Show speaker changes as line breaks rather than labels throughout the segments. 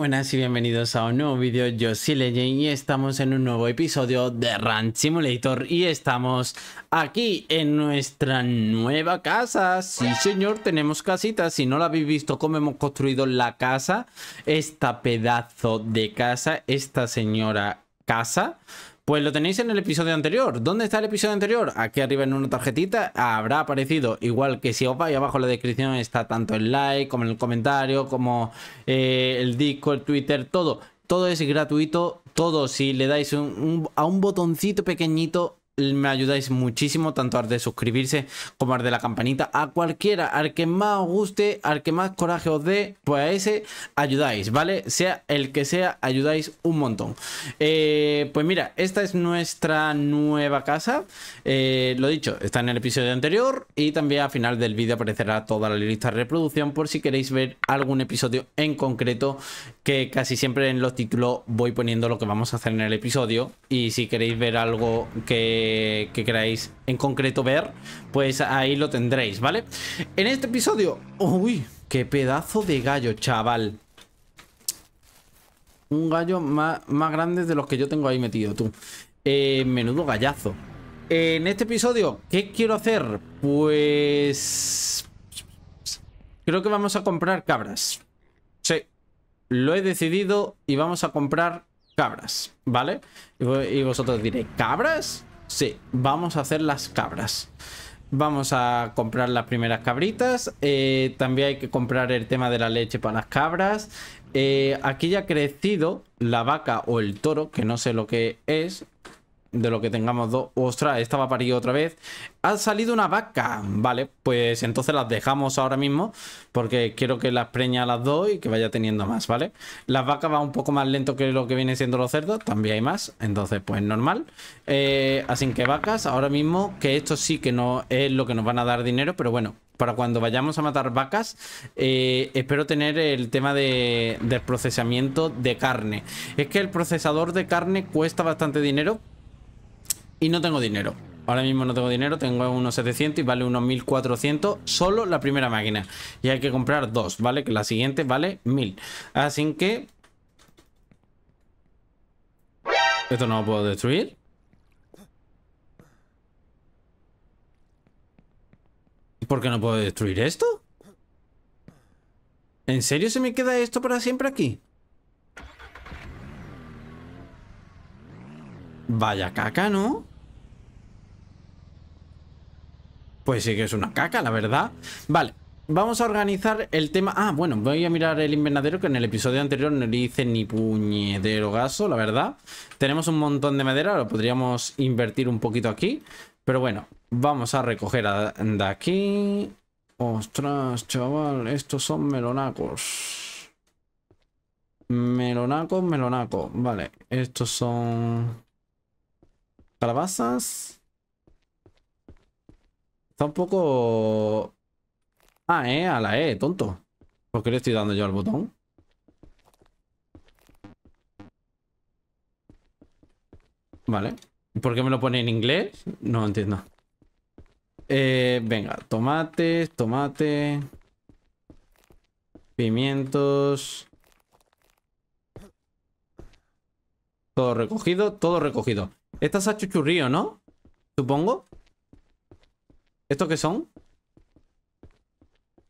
buenas y bienvenidos a un nuevo vídeo, yo soy Legend y estamos en un nuevo episodio de Ranch Simulator y estamos aquí en nuestra nueva casa. Sí señor, tenemos casita, si no la habéis visto cómo hemos construido la casa, esta pedazo de casa, esta señora casa pues lo tenéis en el episodio anterior. ¿Dónde está el episodio anterior? Aquí arriba en una tarjetita habrá aparecido. Igual que si os vais abajo en la descripción está tanto el like como el comentario, como eh, el disco, el Twitter, todo. Todo es gratuito, todo si le dais a un botoncito pequeñito me ayudáis muchísimo, tanto al de suscribirse como al de la campanita. A cualquiera, al que más os guste, al que más coraje os dé, pues a ese ayudáis, ¿vale? Sea el que sea, ayudáis un montón. Eh, pues mira, esta es nuestra nueva casa. Eh, lo dicho, está en el episodio anterior y también al final del vídeo aparecerá toda la lista de reproducción por si queréis ver algún episodio en concreto que casi siempre en los títulos voy poniendo lo que vamos a hacer en el episodio y si queréis ver algo que eh, que, queráis en concreto ver, pues ahí lo tendréis, ¿vale? En este episodio... ¡Uy! ¡Qué pedazo de gallo, chaval! Un gallo más, grande de los que yo tengo ahí metido, tú. Eh, menudo gallazo. En este episodio, ¿qué quiero hacer? Pues... Creo que vamos a comprar cabras. Sí, lo he decidido y vamos a comprar cabras, ¿vale? Y vosotros diréis, ¿cabras? Sí, vamos a hacer las cabras. Vamos a comprar las primeras cabritas. Eh, también hay que comprar el tema de la leche para las cabras. Eh, aquí ya ha crecido la vaca o el toro, que no sé lo que es de lo que tengamos dos. Ostras, esta va a parir otra vez. Ha salido una vaca. Vale, pues entonces las dejamos ahora mismo. Porque quiero que las preña a las dos y que vaya teniendo más, ¿vale? Las vacas va un poco más lento que lo que viene siendo los cerdos. También hay más. Entonces, pues normal. Eh, así que vacas, ahora mismo, que esto sí que no es lo que nos van a dar dinero. Pero bueno, para cuando vayamos a matar vacas, eh, espero tener el tema de, del procesamiento de carne. Es que el procesador de carne cuesta bastante dinero y no tengo dinero. Ahora mismo no tengo dinero, tengo unos 700 y vale unos 1400 solo la primera máquina. Y hay que comprar dos, ¿vale? Que la siguiente vale 1000. Así que... Esto no lo puedo destruir. ¿Por qué no puedo destruir esto? ¿En serio se me queda esto para siempre aquí? Vaya caca, ¿no? Pues sí que es una caca, la verdad. Vale, vamos a organizar el tema... Ah, bueno, voy a mirar el invernadero que en el episodio anterior no le hice ni puñedero gaso, la verdad. Tenemos un montón de madera, lo podríamos invertir un poquito aquí. Pero bueno, vamos a recoger de aquí. Ostras, chaval, estos son melonacos. Melonacos, melonacos. Vale, estos son... Calabazas. Está un poco... Ah, eh, a la E, tonto. ¿Por qué le estoy dando yo al botón? Vale. ¿Por qué me lo pone en inglés? No entiendo. Eh, venga, tomates, tomate. Pimientos. Todo recogido, todo recogido. estás a chuchurrío, ¿no? Supongo. ¿Estos qué son?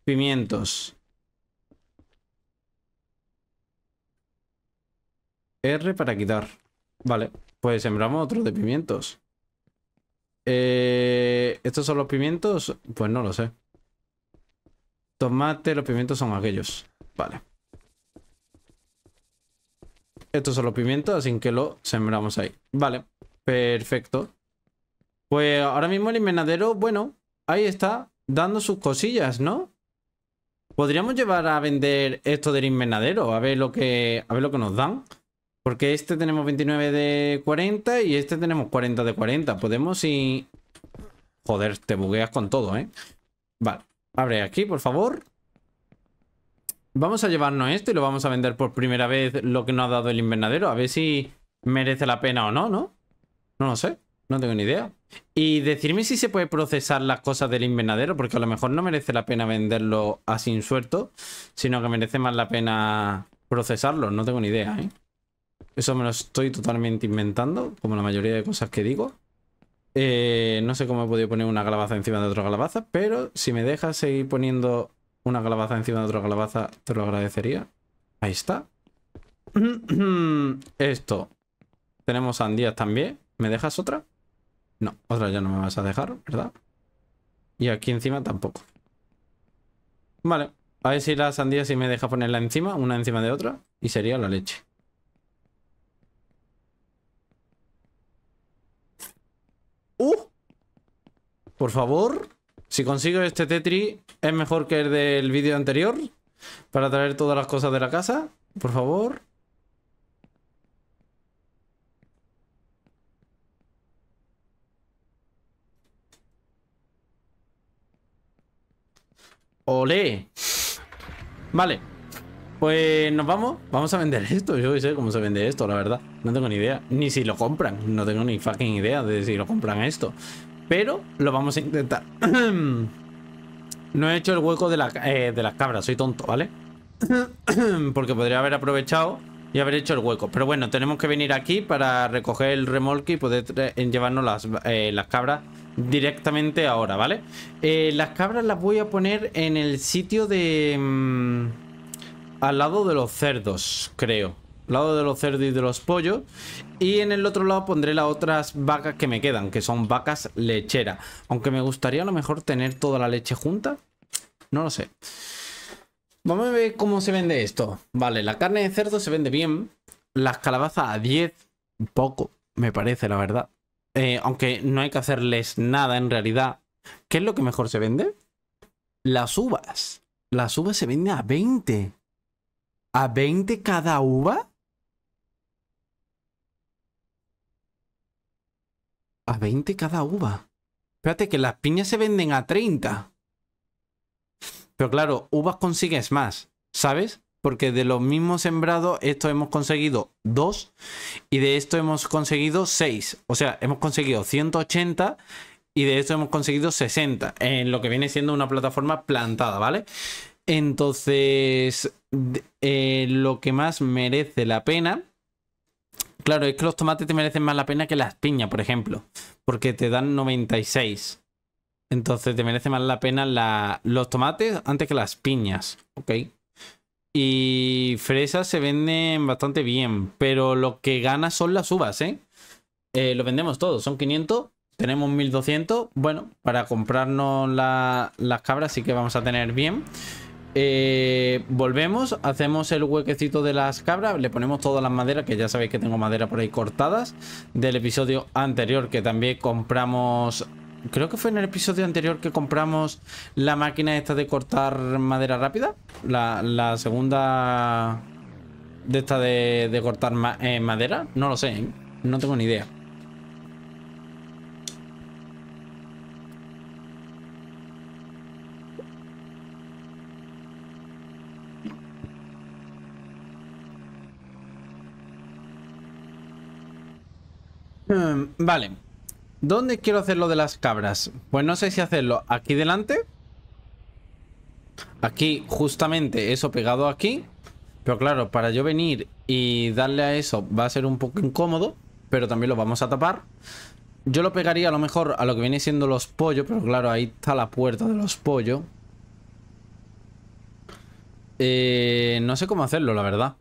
Pimientos. R para quitar. Vale, pues sembramos otro de pimientos. Eh, ¿Estos son los pimientos? Pues no lo sé. Tomate, los pimientos son aquellos. Vale. Estos son los pimientos, así que lo sembramos ahí. Vale, perfecto. Pues ahora mismo el invernadero, bueno, Ahí está, dando sus cosillas, ¿no? Podríamos llevar a vender esto del invernadero, a ver lo que, a ver lo que nos dan. Porque este tenemos 29 de 40 y este tenemos 40 de 40. Podemos y... Joder, te bugueas con todo, ¿eh? Vale, abre aquí, por favor. Vamos a llevarnos esto y lo vamos a vender por primera vez lo que nos ha dado el invernadero. A ver si merece la pena o no, ¿no? No lo sé, no tengo ni idea. Y decirme si se puede procesar las cosas del invernadero, porque a lo mejor no merece la pena venderlo así suelto, sino que merece más la pena procesarlo. No tengo ni idea, ¿eh? Eso me lo estoy totalmente inventando, como la mayoría de cosas que digo. Eh, no sé cómo he podido poner una calabaza encima de otra calabaza, pero si me dejas seguir poniendo una calabaza encima de otra calabaza, te lo agradecería. Ahí está. Esto. Tenemos sandías también. ¿Me dejas otra? No, otra ya no me vas a dejar, ¿verdad? Y aquí encima tampoco. Vale. A ver si la sandía si me deja ponerla encima, una encima de otra. Y sería la leche. ¡Uh! Por favor. Si consigo este Tetri, es mejor que el del vídeo anterior. Para traer todas las cosas de la casa. Por favor. ¡Ole! Vale. Pues nos vamos. Vamos a vender esto. Yo no sé cómo se vende esto, la verdad. No tengo ni idea. Ni si lo compran. No tengo ni fucking idea de si lo compran esto. Pero lo vamos a intentar. no he hecho el hueco de, la, eh, las cabras. Soy tonto, ¿vale? Porque podría haber aprovechado y haber hecho el hueco. Pero bueno, tenemos que venir aquí para recoger el remolque y poder llevarnos las, eh, las cabras directamente ahora, ¿vale? Eh, las cabras las voy a poner en el sitio de... Mm, al lado de los cerdos, creo. Al lado de los cerdos y de los pollos. Y en el otro lado pondré las otras vacas que me quedan, que son vacas lecheras. Aunque me gustaría a lo mejor tener toda la leche junta. No lo sé. Vamos a ver cómo se vende esto. Vale, la carne de cerdo se vende bien. Las calabazas a 10, poco, me parece, la verdad. Eh, aunque no hay que hacerles nada en realidad, ¿qué es lo que mejor se vende? Las uvas. Las uvas se venden a 20. ¿A 20 cada uva? A 20 cada uva. Espérate que las piñas se venden a 30. Pero claro, uvas consigues más, ¿sabes? porque de los mismos sembrados, esto hemos conseguido 2 y de esto hemos conseguido 6. O sea, hemos conseguido 180 y de esto hemos conseguido 60, en lo que viene siendo una plataforma plantada, ¿vale? Entonces, eh, lo que más merece la pena, claro, es que los tomates te merecen más la pena que las piñas, por ejemplo, porque te dan 96. Entonces te merece más la pena los tomates antes que las piñas, ¿ok? y fresas se venden bastante bien, pero lo que gana son las uvas, ¿eh? eh lo vendemos todo, son 500, tenemos 1200, bueno, para comprarnos las cabras sí que vamos a tener bien. Eh, volvemos, hacemos el huequecito de las cabras, le ponemos todas las maderas, que ya sabéis que tengo madera por ahí cortadas, del episodio anterior que también compramos... Creo que fue en el episodio anterior que compramos la máquina esta de cortar madera rápida. La, segunda de esta de, cortar eh, madera. No lo sé, ¿eh? no tengo ni idea. Mm, vale. ¿Dónde quiero hacer lo de las cabras? Pues no sé si hacerlo aquí delante Aquí, justamente, eso pegado aquí. Pero claro, para yo venir y darle a eso va a ser un poco incómodo. Pero también lo vamos a tapar. Yo lo pegaría a lo mejor a lo que viene siendo los pollos. Pero claro, ahí está la puerta de los pollos. Eh, no sé cómo hacerlo, la verdad.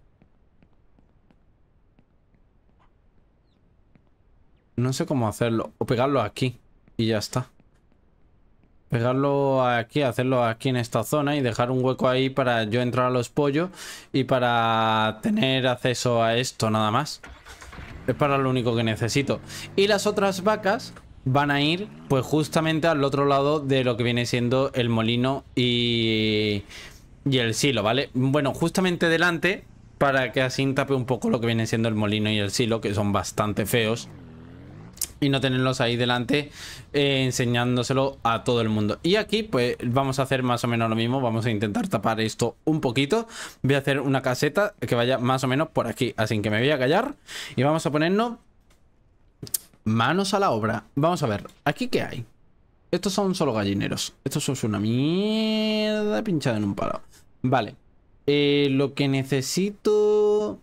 No sé cómo hacerlo. O pegarlo aquí. Y ya está. Pegarlo aquí, hacerlo aquí en esta zona y dejar un hueco ahí para yo entrar a los pollos y para tener acceso a esto nada más. Es para lo único que necesito. Y las otras vacas van a ir pues justamente al otro lado de lo que viene siendo el molino y, y el silo, ¿vale? Bueno, justamente delante para que así tape un poco lo que viene siendo el molino y el silo, que son bastante feos y no tenerlos ahí delante eh, enseñándoselo a todo el mundo. Y aquí pues vamos a hacer más o menos lo mismo, vamos a intentar tapar esto un poquito. Voy a hacer una caseta que vaya más o menos por aquí, así que me voy a callar y vamos a ponernos manos a la obra. Vamos a ver, ¿aquí qué hay? Estos son solo gallineros. Estos son una mierda pinchada en un palo. Vale. Eh, lo que necesito...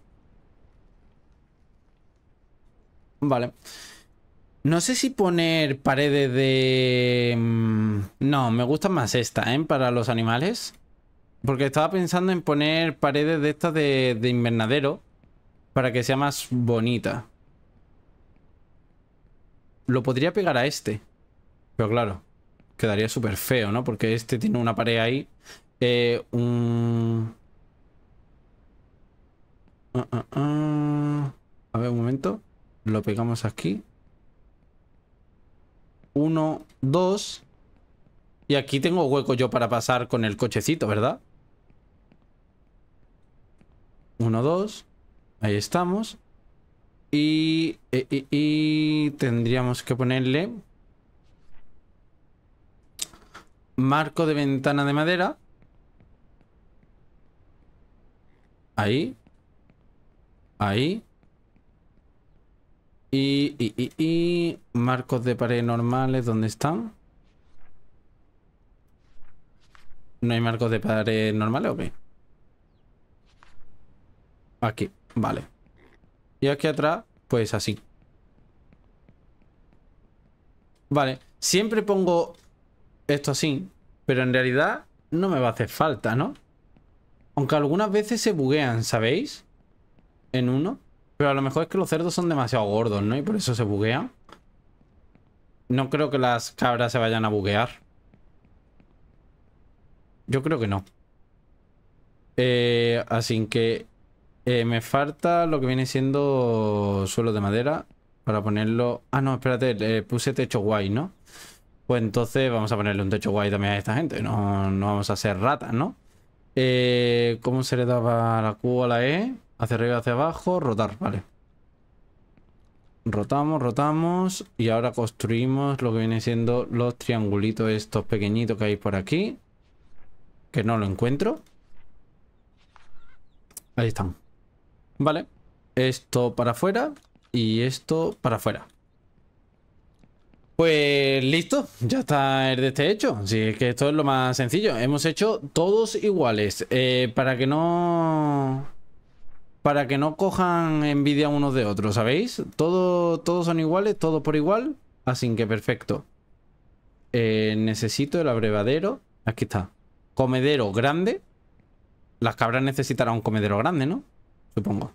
Vale. No sé si poner paredes de... Mm, no, me gusta más esta, ¿eh? Para los animales. Porque estaba pensando en poner paredes de estas de, invernadero. Para que sea más bonita. Lo podría pegar a este. Pero claro, quedaría súper feo, ¿no? Porque este tiene una pared ahí. Eh, un... Ah, ah, ah. A ver, un momento. Lo pegamos aquí. Uno, dos. Y aquí tengo hueco yo para pasar con el cochecito, ¿verdad? Uno, dos. Ahí estamos. Y, y, e, e, y tendríamos que ponerle marco de ventana de madera. Ahí. Ahí. Y, y, y, y marcos de pared normales, ¿dónde están? ¿No hay marcos de pared normales o qué? Aquí, vale. Y aquí atrás, pues así. Vale, siempre pongo esto así, pero en realidad no me va a hacer falta, ¿no? Aunque algunas veces se buguean, ¿sabéis? En uno. Pero a lo mejor es que los cerdos son demasiado gordos, ¿no? Y por eso se buguean. No creo que las cabras se vayan a buguear. Yo creo que no. Eh, así que eh, me falta lo que viene siendo suelo de madera para ponerlo... Ah, no, espérate, le puse techo guay, ¿no? Pues entonces vamos a ponerle un techo guay también a esta gente. No, vamos a ser ratas, ¿no? Eh, ¿Cómo se le daba la Q a la E? Hacia arriba, hacia abajo, rotar, vale. Rotamos, rotamos. Y ahora construimos lo que viene siendo los triangulitos estos pequeñitos que hay por aquí. Que no lo encuentro. Ahí están. Vale. Esto para afuera y esto para afuera. Pues listo, ya está el de este hecho. Así es que esto es lo más sencillo. Hemos hecho todos iguales. Eh, para que no para que no cojan envidia unos de otros, ¿sabéis? Todo, todos son iguales, todos por igual, así que perfecto. Eh, necesito el abrevadero. Aquí está. Comedero grande. Las cabras necesitarán un comedero grande, ¿no? Supongo.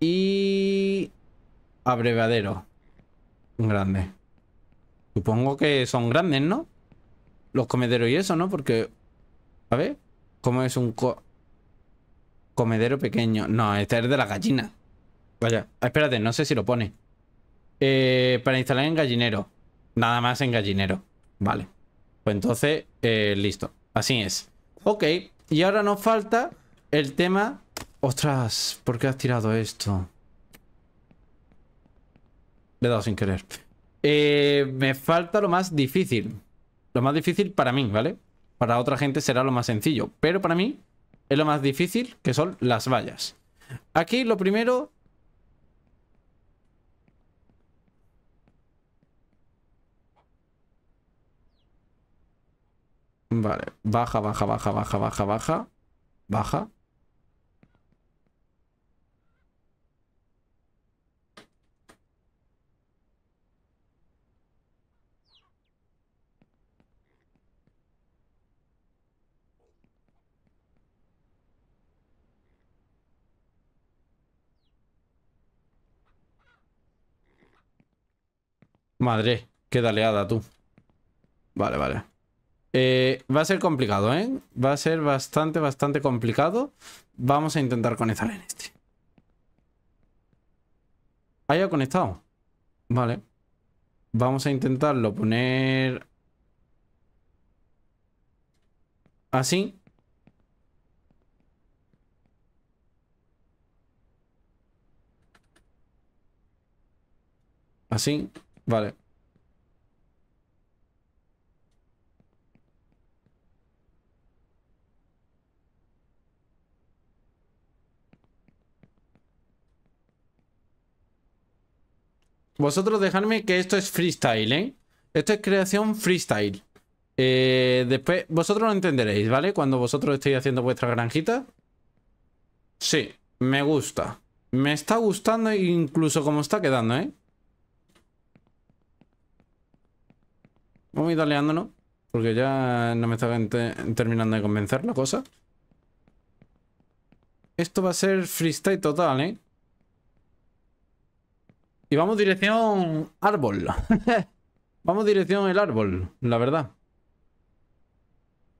Y... Abrevadero. Grande. Supongo que son grandes, ¿no? Los comederos y eso, ¿no? Porque... A ver. ¿Cómo es un... Co Comedero pequeño. No, este es de la gallina. Vaya, espérate, no sé si lo pone. Eh, para instalar en gallinero. Nada más en gallinero. Vale. Pues entonces, eh, listo. Así es. Ok, y ahora nos falta el tema... Ostras, ¿por qué has tirado esto? Le he dado sin querer. Eh, me falta lo más difícil. Lo más difícil para mí, ¿vale? Para otra gente será lo más sencillo. Pero para mí lo más difícil, que son las vallas. Aquí lo primero... Vale, baja, baja, baja, baja, baja, baja, baja. Madre, qué daleada tú. Vale, vale. Eh, va a ser complicado, ¿eh? Va a ser bastante, bastante complicado. Vamos a intentar conectar en este. Haya ha conectado. Vale. Vamos a intentarlo poner... Así. Así. Vale. Vosotros dejadme que esto es freestyle, ¿eh? Esto es creación freestyle. Eh, después, vosotros lo entenderéis, ¿vale? Cuando vosotros estéis haciendo vuestra granjita. Sí, me gusta. Me está gustando incluso como está quedando, ¿eh? Vamos a ir daleándonos. Porque ya no me está terminando de convencer la cosa. Esto va a ser freestyle total, ¿eh? Y vamos dirección árbol. vamos dirección el árbol, la verdad.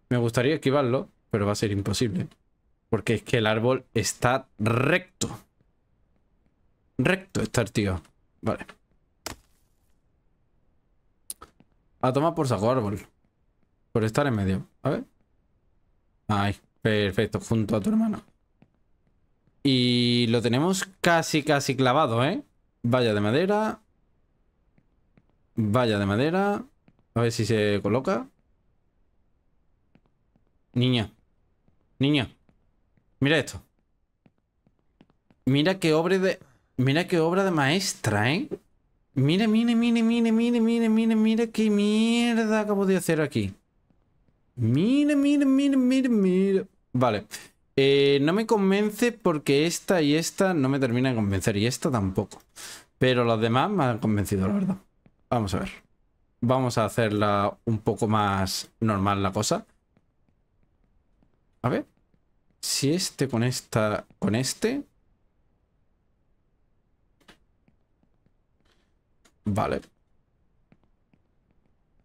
Me gustaría esquivarlo, pero va a ser imposible. Porque es que el árbol está recto. Recto está el tío. Vale. A tomar por saco árbol. Por estar en medio. A ver. ay Perfecto. Junto a tu hermano. Y lo tenemos casi, casi clavado, ¿eh? vaya de madera. vaya de madera. A ver si se coloca. Niña. Niña. Mira esto. Mira qué obra de... Mira qué obra de maestra, ¿eh? Mire, mire, mire, mire, mire, mire, mire, mire qué mierda acabo de hacer aquí. Mira, mire, mire, mire, mira. Vale. Eh, no me convence porque esta y esta no me termina de convencer y esta tampoco. Pero los demás me han convencido, la verdad. Vamos a ver. Vamos a hacerla un poco más normal la cosa. A ver. Si este con esta, con este, Vale.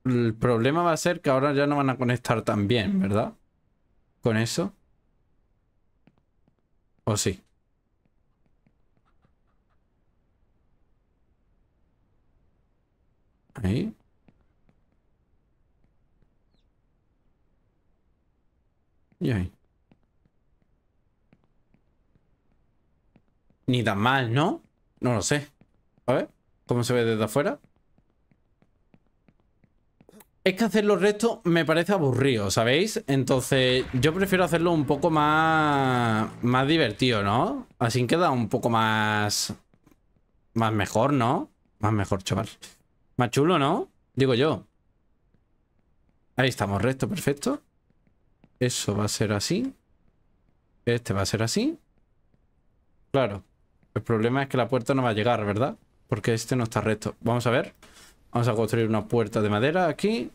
El problema va a ser que ahora ya no van a conectar tan bien, mm. ¿verdad? Con eso. ¿O sí? Ahí. Y ahí. Ni tan mal, ¿no? No lo sé. A ver. ¿Cómo se ve desde afuera? Es que hacer los restos me parece aburrido, ¿sabéis? Entonces yo prefiero hacerlo un poco más... Más divertido, ¿no? Así queda un poco más... Más mejor, ¿no? Más mejor, chaval. Más chulo, ¿no? Digo yo. Ahí estamos, recto, perfecto. Eso va a ser así. Este va a ser así. Claro. El problema es que la puerta no va a llegar, ¿verdad? Porque este no está recto. Vamos a ver. Vamos a construir una puerta de madera aquí.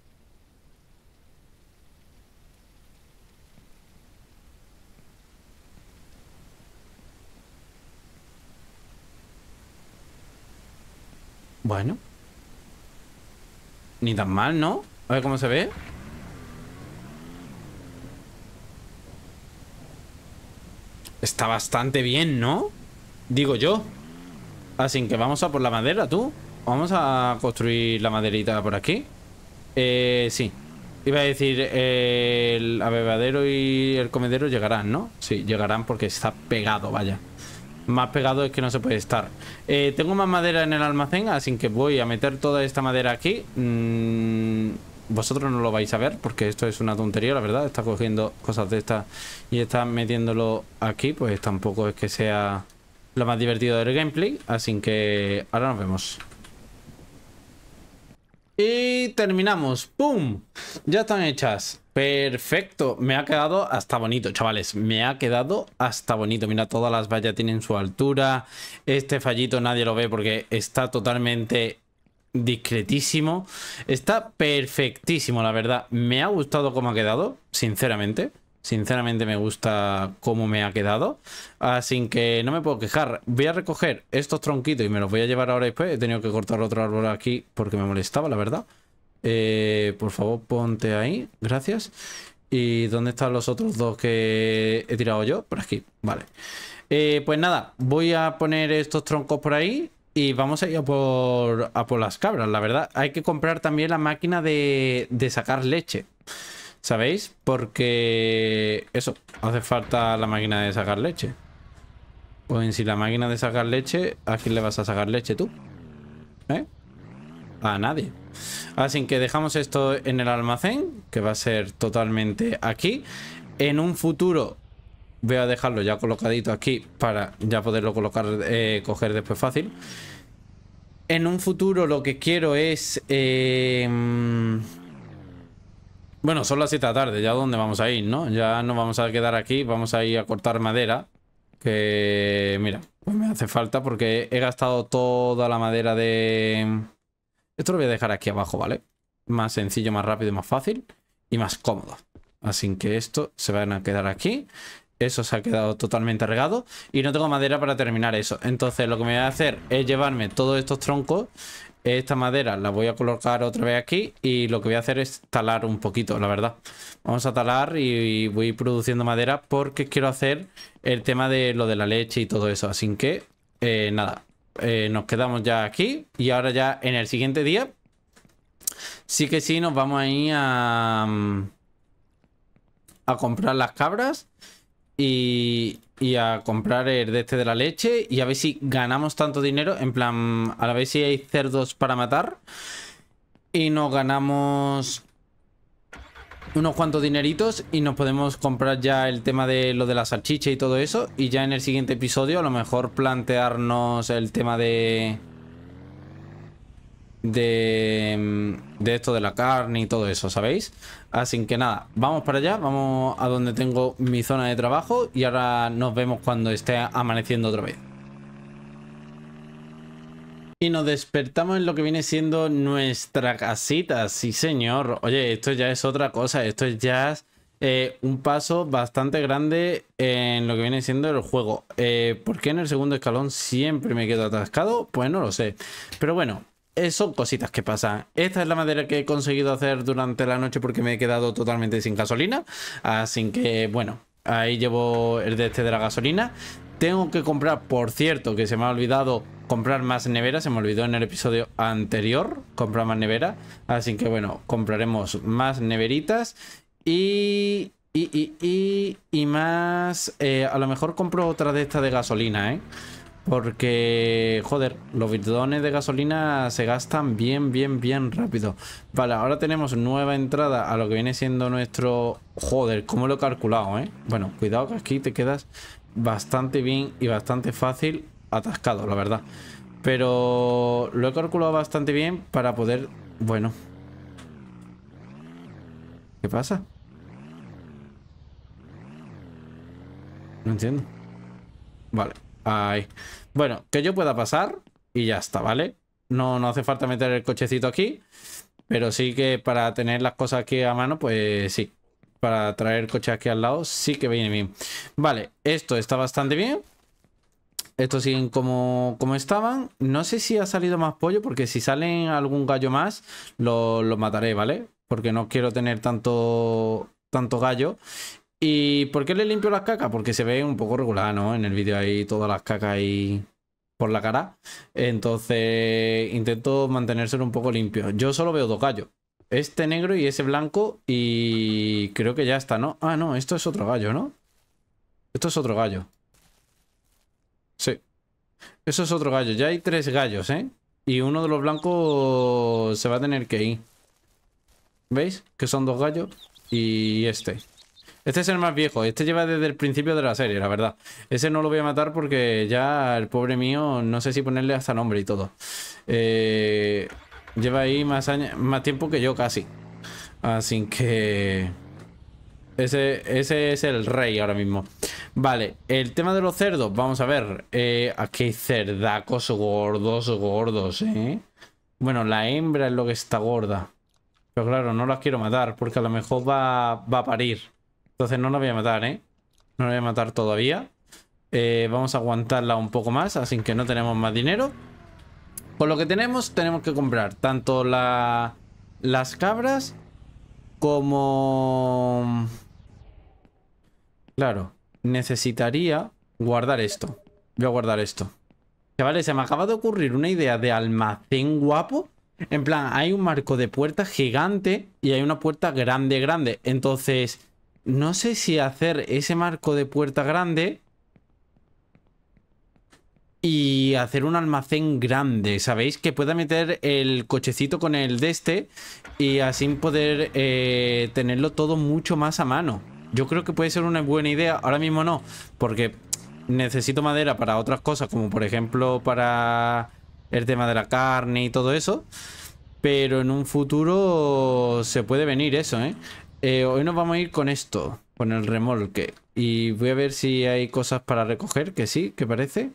Bueno. Ni tan mal, ¿no? A ver cómo se ve. Está bastante bien, ¿no? Digo yo. Así que vamos a por la madera, tú. Vamos a construir la maderita por aquí. Eh, sí. Iba a decir, el abebadero y el comedero llegarán, ¿no? Sí, llegarán porque está pegado, vaya. Más pegado es que no se puede estar. Eh, tengo más madera en el almacén, así que voy a meter toda esta madera aquí. Mm, vosotros no lo vais a ver porque esto es una tontería, la verdad. Está cogiendo cosas de estas y está metiéndolo aquí, pues tampoco es que sea lo más divertido del gameplay. Así que ahora nos vemos. Y terminamos. ¡Pum! Ya están hechas. Perfecto. Me ha quedado hasta bonito, chavales. Me ha quedado hasta bonito. Mira, todas las vallas tienen su altura. Este fallito nadie lo ve porque está totalmente discretísimo. Está perfectísimo, la verdad. Me ha gustado cómo ha quedado, sinceramente. Sinceramente me gusta cómo me ha quedado. Así que no me puedo quejar. Voy a recoger estos tronquitos y me los voy a llevar ahora después. He tenido que cortar otro árbol aquí porque me molestaba, la verdad. Eh, por favor, ponte ahí. Gracias. ¿Y dónde están los otros dos que he tirado yo? Por aquí. Vale. Eh, pues nada, voy a poner estos troncos por ahí. Y vamos a ir a por, por las cabras, la verdad. Hay que comprar también la máquina de sacar leche. ¿Sabéis? Porque eso, hace falta la máquina de sacar leche. Pues en si la máquina de sacar leche, ¿a quién le vas a sacar leche tú? ¿Eh? A nadie. Así que dejamos esto en el almacén, que va a ser totalmente aquí. En un futuro voy a dejarlo ya colocadito aquí para ya poderlo colocar, eh, coger después fácil. En un futuro lo que quiero es... Eh, bueno, son las 7 de la tarde, ya dónde vamos a ir, ¿no? Ya nos vamos a quedar aquí, vamos a ir a cortar madera. Que, mira, pues me hace falta porque he gastado toda la madera de... Esto lo voy a dejar aquí abajo, ¿vale? Más sencillo, más rápido, más fácil y más cómodo. Así que esto se van a quedar aquí. Eso se ha quedado totalmente regado y no tengo madera para terminar eso. Entonces lo que me voy a hacer es llevarme todos estos troncos esta madera la voy a colocar otra vez aquí y lo que voy a hacer es talar un poquito, la verdad. Vamos a talar y voy produciendo madera porque quiero hacer el tema de lo de la leche y todo eso. Así que, eh, nada, eh, nos quedamos ya aquí y ahora ya en el siguiente día sí que sí nos vamos a ir a, a comprar las cabras y, y a comprar el de este de la leche y a ver si ganamos tanto dinero. En plan, a ver si hay cerdos para matar. Y nos ganamos unos cuantos dineritos y nos podemos comprar ya el tema de lo de la salchicha y todo eso. Y ya en el siguiente episodio a lo mejor plantearnos el tema de... Mm, de, esto de la carne y todo eso, ¿sabéis? Así que nada, vamos para allá, vamos a donde tengo mi zona de trabajo y ahora nos vemos cuando esté amaneciendo otra vez. Y nos despertamos en lo que viene siendo nuestra casita, sí señor. Oye, esto ya es otra cosa, esto ya es eh, un paso bastante grande en lo que viene siendo el juego. Eh, ¿Por qué en el segundo escalón siempre me quedo atascado? Pues no lo sé. Pero bueno, eh, son cositas que pasan. Esta es la madera que he conseguido hacer durante la noche porque me he quedado totalmente sin gasolina. Así que, bueno, ahí llevo el de este de la gasolina. Tengo que comprar, por cierto, que se me ha olvidado comprar más neveras. Se me olvidó en el episodio anterior comprar más neveras. Así que, bueno, compraremos más neveritas. Y y, y, y, más. Eh, a lo mejor compro otra de estas de gasolina, ¿eh? Porque, joder, los bidones de gasolina se gastan bien, bien, bien rápido. Vale, ahora tenemos nueva entrada a lo que viene siendo nuestro... Joder, cómo lo he calculado, ¿eh? Bueno, cuidado que aquí te quedas bastante bien y bastante fácil atascado, la verdad. Pero lo he calculado bastante bien para poder... Bueno. ¿Qué pasa? No entiendo. Vale. Ay. Bueno, que yo pueda pasar y ya está, ¿vale? No, no hace falta meter el cochecito aquí, pero sí que para tener las cosas aquí a mano, pues sí. Para traer el coche aquí al lado, sí que viene bien. Vale, esto está bastante bien. Esto siguen como, como estaban. No sé si ha salido más pollo, porque si salen algún gallo más, lo mataré, ¿vale? Porque no quiero tener tanto, tanto gallo ¿Y por qué le limpio las cacas? Porque se ve un poco regular, ¿no? En el vídeo hay todas las cacas ahí por la cara. Entonces intento mantenerse un poco limpio. Yo solo veo dos gallos. Este negro y ese blanco y creo que ya está, ¿no? Ah, no, esto es otro gallo, ¿no? Esto es otro gallo. Sí. Eso es otro gallo. Ya hay tres gallos, ¿eh? Y uno de los blancos se va a tener que ir. ¿Veis? Que son dos gallos y este. Este es el más viejo. Este lleva desde el principio de la serie, la verdad. Ese no lo voy a matar porque ya el pobre mío, no sé si ponerle hasta nombre y todo. Eh, lleva ahí más, más tiempo que yo casi. Así que... Ese, ese es el rey ahora mismo. Vale, el tema de los cerdos. Vamos a ver. Eh, aquí hay cerdacos gordos, gordos, ¿eh? Bueno, la hembra es lo que está gorda. Pero claro, no las quiero matar porque a lo mejor va, va a parir. Entonces no la voy a matar, ¿eh? No la voy a matar todavía. Eh, vamos a aguantarla un poco más, así que no tenemos más dinero. Con lo que tenemos, tenemos que comprar tanto la, las cabras como... Claro, necesitaría guardar esto. Voy a guardar esto. Chavales, se me acaba de ocurrir una idea de almacén guapo. En plan, hay un marco de puerta gigante y hay una puerta grande, grande. Entonces, no sé si hacer ese marco de puerta grande y hacer un almacén grande, ¿sabéis? Que pueda meter el cochecito con el de este y así poder eh, tenerlo todo mucho más a mano. Yo creo que puede ser una buena idea, ahora mismo no, porque necesito madera para otras cosas, como por ejemplo para el tema de la carne y todo eso. Pero en un futuro se puede venir eso, ¿eh? Eh, hoy nos vamos a ir con esto, con el remolque. Y voy a ver si hay cosas para recoger, que sí, que parece.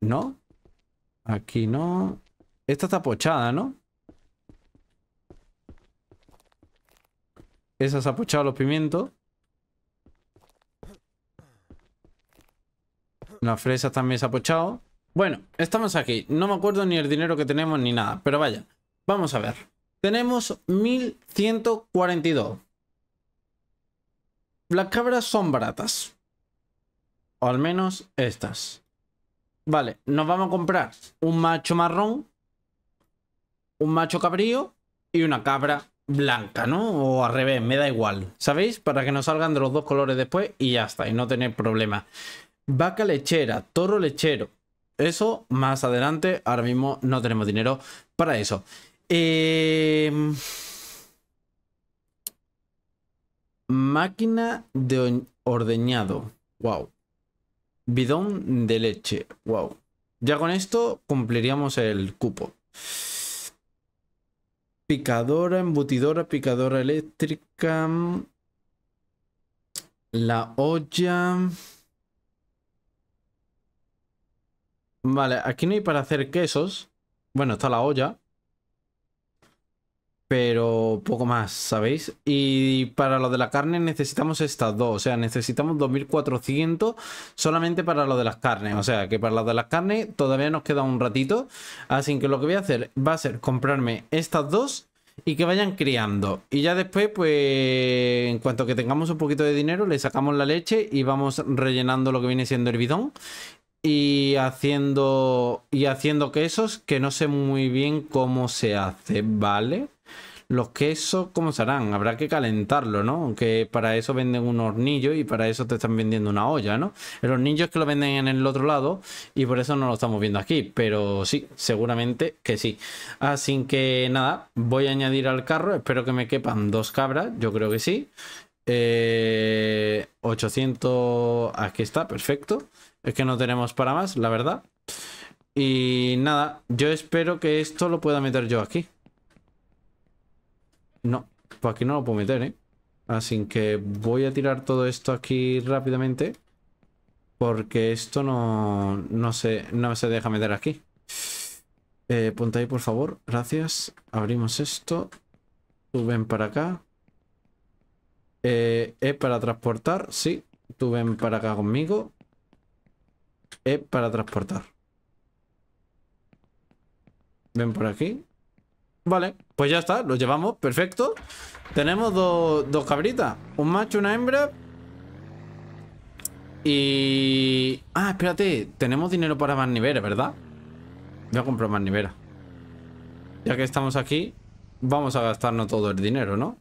No. Aquí no. Esta está pochada, ¿no? Esa se ha pochado los pimientos. Las fresas también se ha pochado. Bueno, estamos aquí. No me acuerdo ni el dinero que tenemos ni nada. Pero vaya, vamos a ver tenemos 1142. Las cabras son baratas. O al menos estas. Vale, nos vamos a comprar un macho marrón, un macho cabrío y una cabra blanca, ¿no? O al revés, me da igual, ¿sabéis? Para que nos salgan de los dos colores después y ya está, y no tener problema. Vaca lechera, toro lechero. Eso más adelante, ahora mismo no tenemos dinero para eso. Em, máquina de ordeñado. Wow. Bidón de leche. Wow. Ya con esto cumpliríamos el cupo. Picadora, embutidora, picadora eléctrica. La olla. Vale, aquí no hay para hacer quesos. Bueno, está la olla pero poco más, ¿sabéis? Y para lo de la carne necesitamos estas dos, o sea, necesitamos 2400 solamente para lo de las carnes, o sea, que para lo de las carnes todavía nos queda un ratito, así que lo que voy a hacer va a ser comprarme estas dos y que vayan criando. Y ya después, pues, en cuanto que tengamos un poquito de dinero, le sacamos la leche y vamos rellenando lo que viene siendo el bidón y haciendo y haciendo quesos que no sé muy bien cómo se hace, ¿vale? Los quesos, ¿cómo serán? Habrá que calentarlo, ¿no? Aunque para eso venden un hornillo y para eso te están vendiendo una olla, ¿no? El hornillo es que lo venden en el otro lado y por eso no lo estamos viendo aquí, pero sí, seguramente que sí. Así que nada, voy a añadir al carro, espero que me quepan dos cabras, yo creo que sí. 800, eh, aquí está, perfecto. Es que no tenemos para más, la verdad. Y nada, yo espero que esto lo pueda meter yo aquí. No, pues aquí no lo puedo meter, ¿eh? Así que voy a tirar todo esto aquí rápidamente. Porque esto no, se, no se deja meter aquí. Eh, ponte ahí, por favor. Gracias. Abrimos esto. Tú ven para acá. ¿Es eh, e para transportar. Sí. Tú ven para acá conmigo. Es para transportar. Ven por aquí. Vale, pues ya está, lo llevamos, perfecto. Tenemos dos cabritas, un macho, una hembra. Y... Ah, espérate, tenemos dinero para más neveras, ¿verdad? Voy a comprar más niveles. Ya que estamos aquí, vamos a gastarnos todo el dinero, ¿no?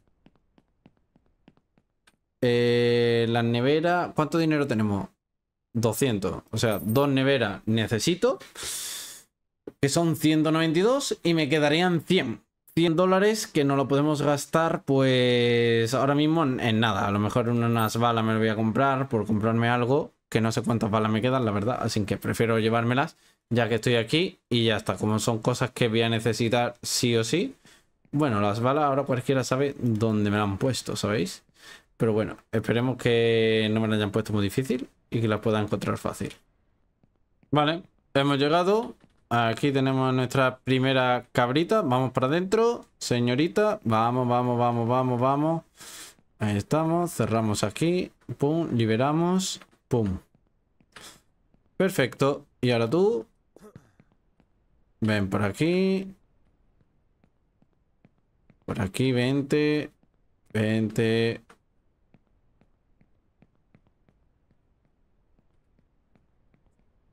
Eh, las neveras... ¿Cuánto dinero tenemos? 200. O sea, dos neveras necesito que son 192 y me quedarían 100. 100 dólares que no lo podemos gastar pues ahora mismo en, nada. A lo mejor unas balas me lo voy a comprar por comprarme algo que no sé cuántas balas me quedan, la verdad. Así que prefiero llevármelas ya que estoy aquí y ya está. Como son cosas que voy a necesitar sí o sí. Bueno, las balas ahora cualquiera sabe dónde me las han puesto, ¿sabéis? Pero bueno, esperemos que no me las hayan puesto muy difícil y que las pueda encontrar fácil. Vale, hemos llegado. Aquí tenemos nuestra primera cabrita. Vamos para adentro. Señorita. Vamos, vamos, vamos, vamos, vamos. Ahí estamos. Cerramos aquí. Pum. Liberamos. Pum. Perfecto. Y ahora tú. Ven por aquí. Por aquí, vente. Vente.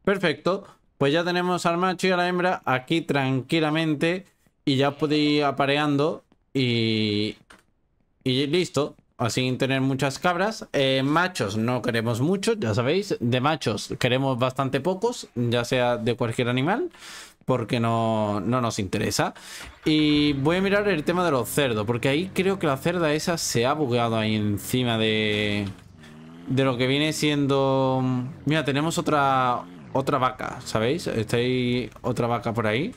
Perfecto. Pues ya tenemos al macho y a la hembra aquí tranquilamente. Y ya podéis ir apareando. Y, y listo. Así tener muchas cabras. Eh, machos no queremos muchos, ya sabéis. De machos queremos bastante pocos, ya sea de cualquier animal. Porque no, nos interesa. Y voy a mirar el tema de los cerdos. Porque ahí creo que la cerda esa se ha bugado ahí encima de... De lo que viene siendo... Mira, tenemos otra otra vaca, ¿sabéis? ahí otra vaca por ahí.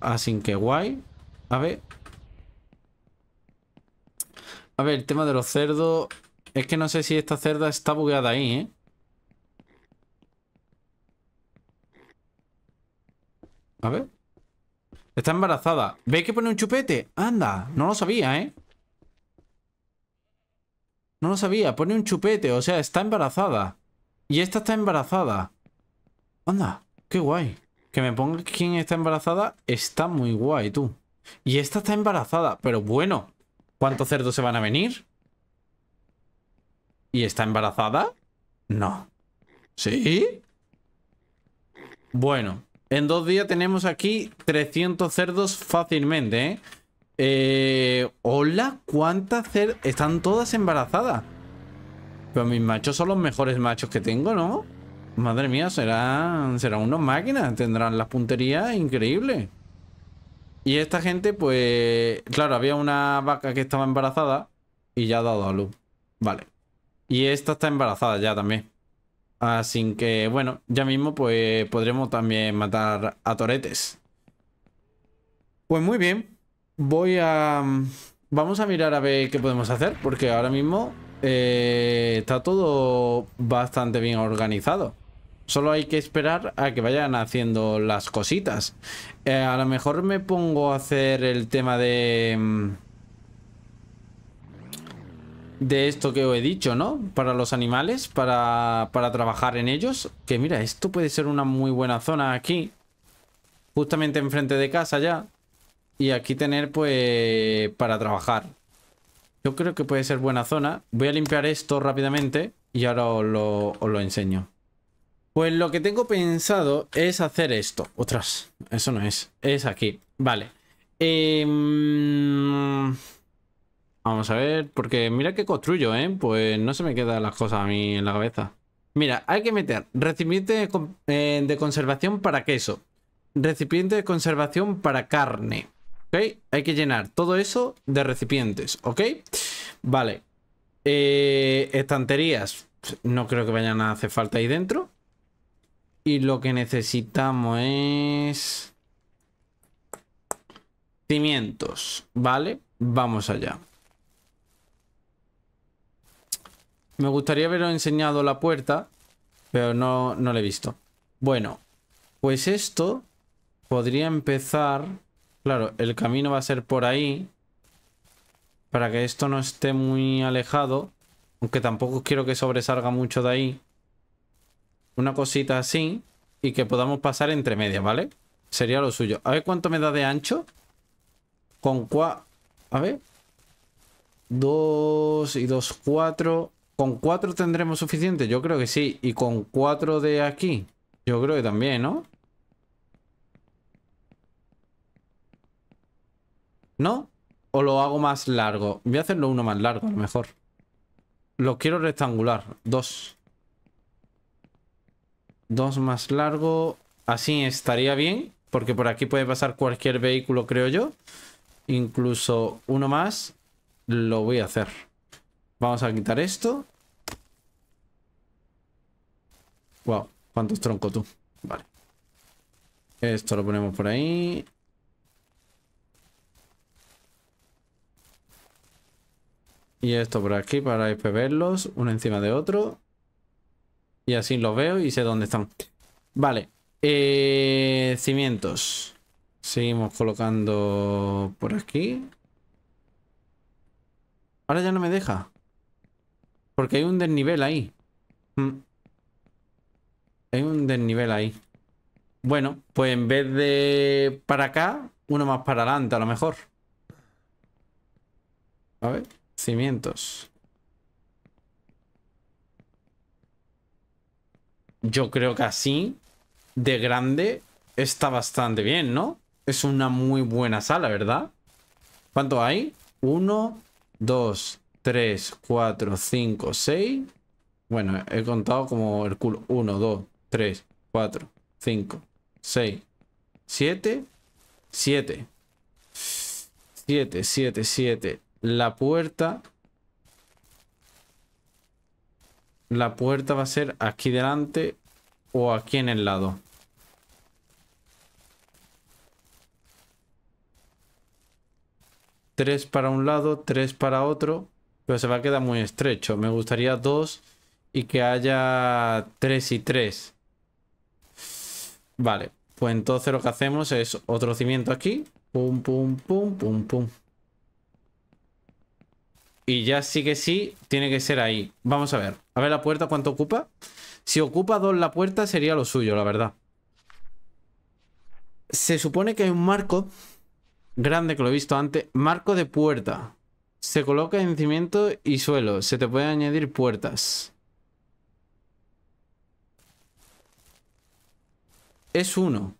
Así que guay. A ver. A ver, el tema de los cerdos. Es que no sé si esta cerda está bugueada ahí, ¿eh? A ver. Está embarazada. ¿Veis que pone un chupete? Anda, no lo sabía, ¿eh? No lo sabía, pone un chupete, o sea, está embarazada. Y esta está embarazada. Anda, qué guay. Que me ponga quién está embarazada está muy guay, tú. Y esta está embarazada, pero bueno, ¿cuántos cerdos se van a venir? ¿Y está embarazada? No. ¿Sí? Bueno, en dos días tenemos aquí 300 cerdos fácilmente, ¿eh? eh hola, ¿cuántas cerdos? Están todas embarazadas. Pero mis machos son los mejores machos que tengo, ¿no? Madre mía, serán, serán unos máquinas, tendrán las punterías increíbles. Y esta gente, pues, claro, había una vaca que estaba embarazada y ya ha dado a luz. Vale. Y esta está embarazada ya también. Así que, bueno, ya mismo pues podremos también matar a toretes. Pues muy bien. Voy a... Vamos a mirar a ver qué podemos hacer, porque ahora mismo eh, está todo bastante bien organizado. Solo hay que esperar a que vayan haciendo las cositas. Eh, a lo mejor me pongo a hacer el tema de... Mm, de esto que os he dicho, ¿no? Para los animales, para, trabajar en ellos. Que mira, esto puede ser una muy buena zona aquí. Justamente enfrente de casa ya. Y aquí tener, pues, para trabajar. Yo creo que puede ser buena zona. Voy a limpiar esto rápidamente y ahora os lo enseño. Pues lo que tengo pensado es hacer esto. Otras, eso no es. Es aquí. Vale. Em, vamos a ver, porque mira que construyo, ¿eh? Pues no se me quedan las cosas a mí en la cabeza. Mira, hay que meter recipientes eh, de conservación para queso. Recipiente de conservación para carne. ¿Ok? Hay que llenar todo eso de recipientes. ¿Ok? Vale. Eh, estanterías. No creo que vayan a hacer falta ahí dentro. Y lo que necesitamos es... Cimientos, ¿vale? Vamos allá. Me gustaría haber enseñado la puerta, pero no, no la he visto. Bueno, pues esto podría empezar... Claro, el camino va a ser por ahí. Para que esto no esté muy alejado. Aunque tampoco quiero que sobresalga mucho de ahí. Una cosita así. Y que podamos pasar entre medias, ¿vale? Sería lo suyo. A ver cuánto me da de ancho. Con cua... A ver. Dos y dos, cuatro. ¿Con cuatro tendremos suficiente? Yo creo que sí. Y con cuatro de aquí. Yo creo que también, ¿no? ¿No? ¿O lo hago más largo? Voy a hacerlo uno más largo, lo mejor. Lo quiero rectangular. Dos. Dos más largo. Así estaría bien. Porque por aquí puede pasar cualquier vehículo, creo yo. Incluso uno más. Lo voy a hacer. Vamos a quitar esto. Wow, cuántos troncos tú. Vale. Esto lo ponemos por ahí. Y esto por aquí para verlos uno encima de otro. Y así los veo y sé dónde están. Vale. Eh, cimientos. Seguimos colocando por aquí. Ahora ya no me deja. Porque hay un desnivel ahí. Mm. Hay un desnivel ahí. Bueno, pues en vez de para acá, uno más para adelante a lo mejor. A ver, cimientos. yo creo que así, de grande, está bastante bien, ¿no? Es una muy buena sala, ¿verdad? ¿Cuánto hay? 1, 2, 3, 4, 5, 6. Bueno, he contado como el culo. 1, 2, 3, 4, 5, 6, 7, 7. 7, 7, 7. La puerta La puerta va a ser aquí delante o aquí en el lado. Tres para un lado, tres para otro. Pero se va a quedar muy estrecho. Me gustaría dos y que haya tres y tres. Vale, pues entonces lo que hacemos es otro cimiento aquí. Pum, pum, pum, pum, pum. Y ya sí que sí, tiene que ser ahí. Vamos a ver. A ver la puerta, ¿cuánto ocupa? Si ocupa dos la puerta sería lo suyo, la verdad. Se supone que hay un marco grande que lo he visto antes. Marco de puerta. Se coloca en cimiento y suelo. Se te pueden añadir puertas. Es uno.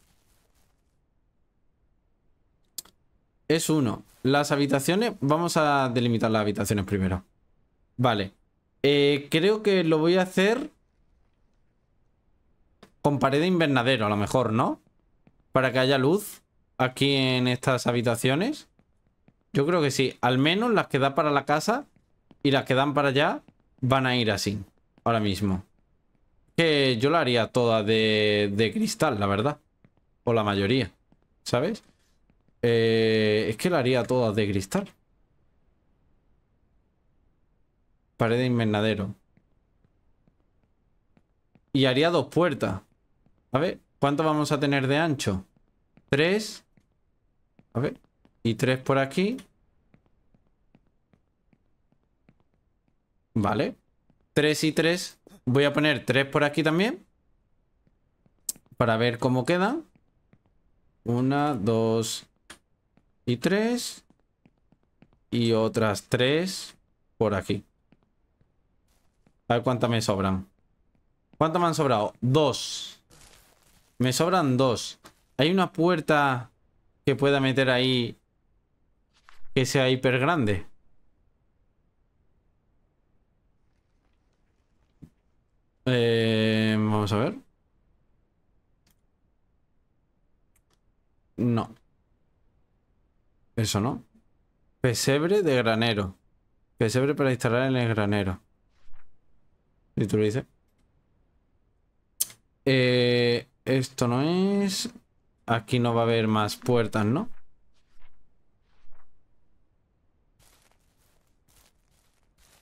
Es uno. Las habitaciones, vamos a delimitar las habitaciones primero. Vale. Eh, creo que lo voy a hacer con pared de invernadero, a lo mejor, ¿no? Para que haya luz aquí en estas habitaciones. Yo creo que sí. Al menos las que da para la casa y las que dan para allá van a ir así. Ahora mismo. Que yo la haría toda de, de cristal, la verdad. O la mayoría. ¿Sabes? Eh, es que la haría todas de cristal. Pared de invernadero. Y haría dos puertas. A ver, ¿cuánto vamos a tener de ancho? Tres. A ver. Y tres por aquí. Vale. Tres y tres. Voy a poner tres por aquí también. Para ver cómo quedan. Una, dos, y tres y otras tres por aquí. A ver cuántas me sobran. ¿Cuántas me han sobrado? Dos. Me sobran dos. Hay una puerta que pueda meter ahí que sea hiper grande. Eh, vamos a ver. No. Eso, ¿no? Pesebre de granero. Pesebre para instalar en el granero. Y tú lo dices. Eh, esto no es... Aquí no va a haber más puertas, ¿no?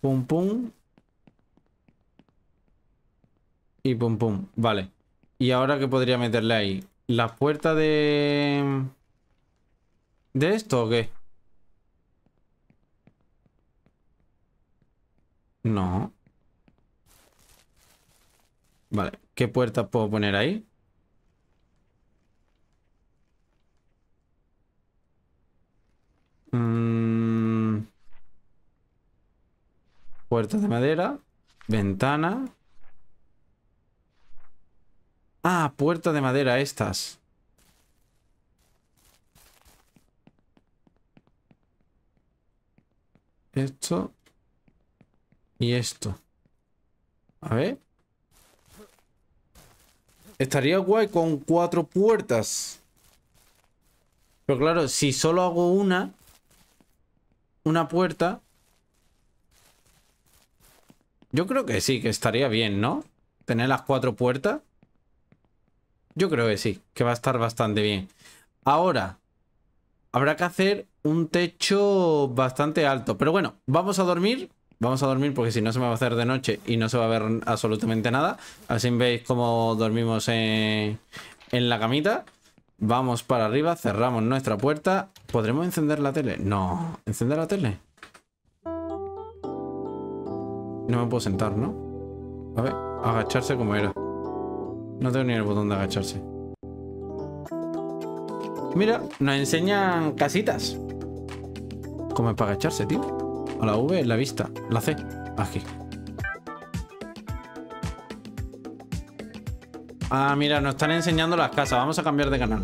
Pum, pum. Y pum, pum. Vale. ¿Y ahora qué podría meterle ahí? La puerta de... ¿De esto o qué? No. Vale, ¿qué puertas puedo poner ahí? Mm. Puertas de madera, ventana. Ah, puertas de madera estas. Esto. Y esto. A ver. Estaría guay con cuatro puertas. Pero claro, si solo hago una... Una puerta... Yo creo que sí, que estaría bien, ¿no? Tener las cuatro puertas. Yo creo que sí, que va a estar bastante bien. Ahora, habrá que hacer un techo bastante alto. Pero bueno, vamos a dormir. Vamos a dormir porque si no se me va a hacer de noche y no se va a ver absolutamente nada. Así veis cómo dormimos en, en la camita. Vamos para arriba, cerramos nuestra puerta. ¿Podremos encender la tele? No. ¿Encender la tele? No me puedo sentar, ¿no? A ver, agacharse como era. No tengo ni el botón de agacharse. Mira, nos enseñan casitas. ¿Cómo es para agacharse, tío? A la V la vista. La C. Aquí. Ah, mira, nos están enseñando las casas. Vamos a cambiar de canal.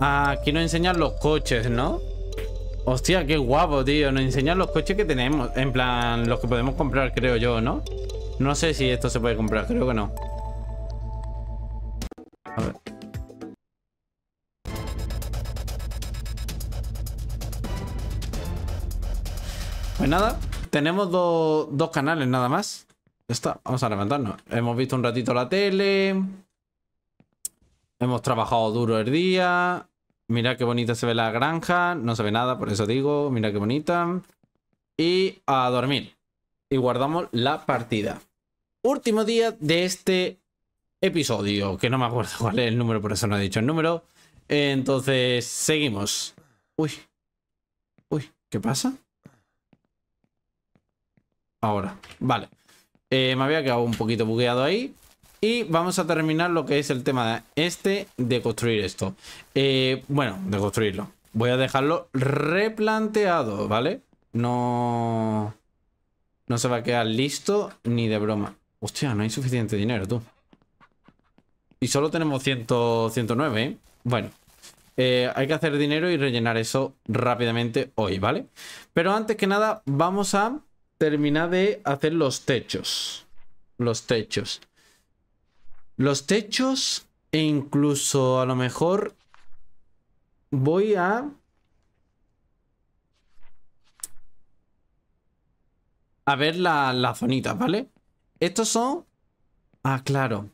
aquí nos enseñan los coches, ¿no? Hostia, qué guapo, tío. Nos enseñan los coches que tenemos. En plan, los que podemos comprar, creo yo, ¿no? No sé si esto se puede comprar, creo que no. Tenemos dos canales nada más. Está, vamos a levantarnos. Hemos visto un ratito la tele. Hemos trabajado duro el día. Mira qué bonita se ve la granja. No se ve nada, por eso digo. Mira qué bonita. Y a dormir. Y guardamos la partida. Último día de este episodio. Que no me acuerdo cuál es el número, por eso no he dicho el número. Entonces, seguimos. Uy. Uy, ¿qué pasa? Ahora, vale. Eh, me había quedado un poquito bugueado ahí. Y vamos a terminar lo que es el tema de este de construir esto. Eh, bueno, de construirlo. Voy a dejarlo replanteado, ¿vale? No... No se va a quedar listo ni de broma. Hostia, no hay suficiente dinero, tú. Y solo tenemos 109, ¿eh? Bueno. Eh, hay que hacer dinero y rellenar eso rápidamente hoy, ¿vale? Pero antes que nada, vamos a terminar de hacer los techos. Los techos. Los techos e incluso a lo mejor voy a... A ver la zonita ¿vale? Estos son... Ah, claro.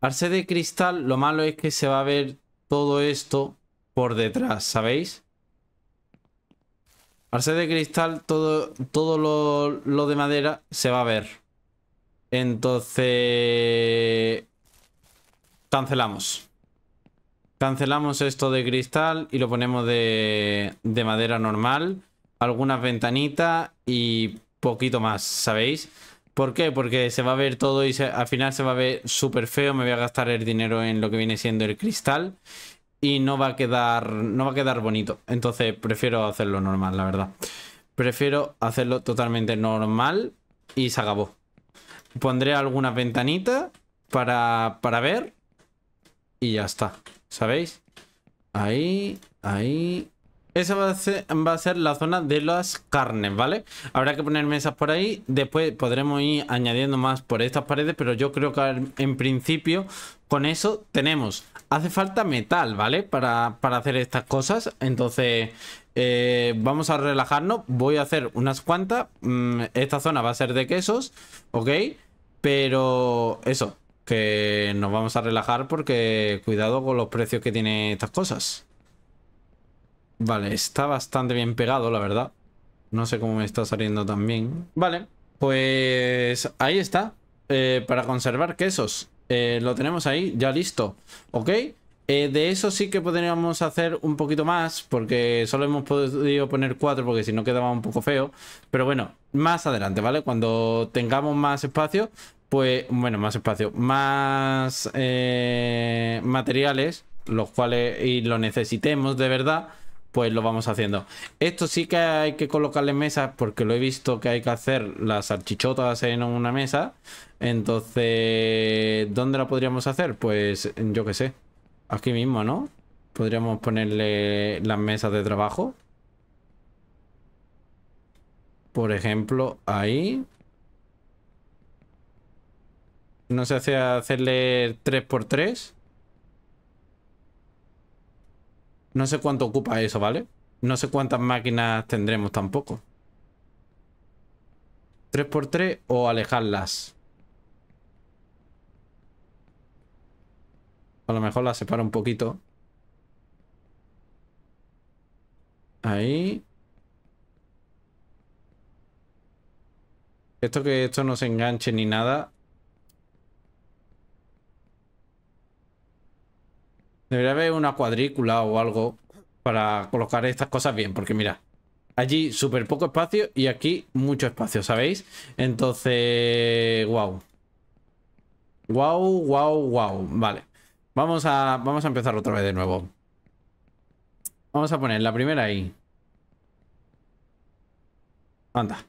Al de cristal, lo malo es que se va a ver todo esto por detrás, ¿sabéis? Al ser de cristal, todo, todo lo, de madera se va a ver. Entonces... Cancelamos. Cancelamos esto de cristal y lo ponemos de, de madera normal. Algunas ventanitas y poquito más, ¿sabéis? ¿Por qué? Porque se va a ver todo y al final se va a ver súper feo. Me voy a gastar el dinero en lo que viene siendo el cristal y no va a quedar no va a quedar bonito. Entonces prefiero hacerlo normal, la verdad. Prefiero hacerlo totalmente normal y se acabó. Pondré alguna ventanita... para, para ver y ya está, ¿sabéis? Ahí, ahí... Esa va a, ser, va a ser la zona de las carnes, ¿vale? Habrá que poner mesas por ahí. Después podremos ir añadiendo más por estas paredes, pero yo creo que en principio con eso tenemos hace falta metal, ¿vale? Para, hacer estas cosas. Entonces, eh, vamos a relajarnos. Voy a hacer unas cuantas. Mm, esta zona va a ser de quesos, ¿ok? Pero eso, que nos vamos a relajar porque cuidado con los precios que tienen estas cosas. Vale, está bastante bien pegado, la verdad. No sé cómo me está saliendo tan bien. Vale, pues ahí está. Eh, para conservar quesos. Eh, lo tenemos ahí, ya listo, ¿ok? Eh, de eso sí que podríamos hacer un poquito más, porque solo hemos podido poner cuatro, porque si no quedaba un poco feo. Pero bueno, más adelante, ¿vale? Cuando tengamos más espacio, pues, bueno, más espacio, más eh, materiales, los cuales y lo necesitemos de verdad, pues lo vamos haciendo. Esto sí que hay que colocarle mesas, porque lo he visto que hay que hacer las salchichotas en una mesa. Entonces, ¿dónde la podríamos hacer? Pues yo qué sé. Aquí mismo, ¿no? Podríamos ponerle las mesas de trabajo. Por ejemplo, ahí. No se hace hacerle 3x3. No sé cuánto ocupa eso, ¿vale? No sé cuántas máquinas tendremos tampoco. 3x3 o alejarlas. A lo mejor la separa un poquito. Ahí. Esto que esto no se enganche ni nada. Debería haber una cuadrícula o algo para colocar estas cosas bien, porque mira, allí súper poco espacio y aquí mucho espacio, ¿sabéis? Entonces, wow. Wow, wow, wow, vale. Vamos a, vamos a empezar otra vez de nuevo. Vamos a poner la primera ahí. Anda.